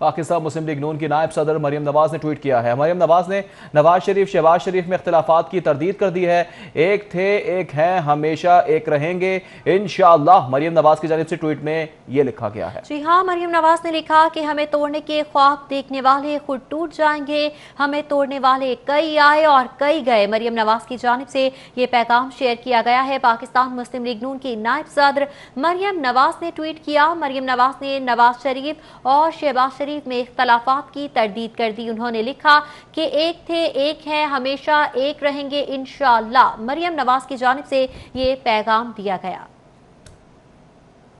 पाकिस्तान मुस्लिम league नून की नायब सदर मरियम नवाज ने ट्वीट किया है मरियम नवाज ने नवाज शरीफ शहबाज शरीफ में अख्तिलाफात की तरदीद कर दी है एक थे एक हैं हमेशा एक रहेंगे इन मरियम नवाज की जानब से ट्वीट में ये लिखा गया है जी हाँ मरियम नवाज ने लिखा कि हमें तोड़ने के ख्वाब देखने वाले खुद टूट जाएंगे हमें तोड़ने वाले कई आए और कई गए मरियम नवाज की जानब से ये पैगाम शेयर किया गया है पाकिस्तान मुस्लिम लीग नून की नायब सदर मरियम नवाज ने ट्वीट किया मरियम नवाज ने नवाज शरीफ और शहबाज शरीफ शरीफ में इख्तलाफा की तरदीद कर दी उन्होंने लिखा कि एक थे एक हैं हमेशा एक रहेंगे इन मरियम नवाज की जानब से ये पैगाम दिया गया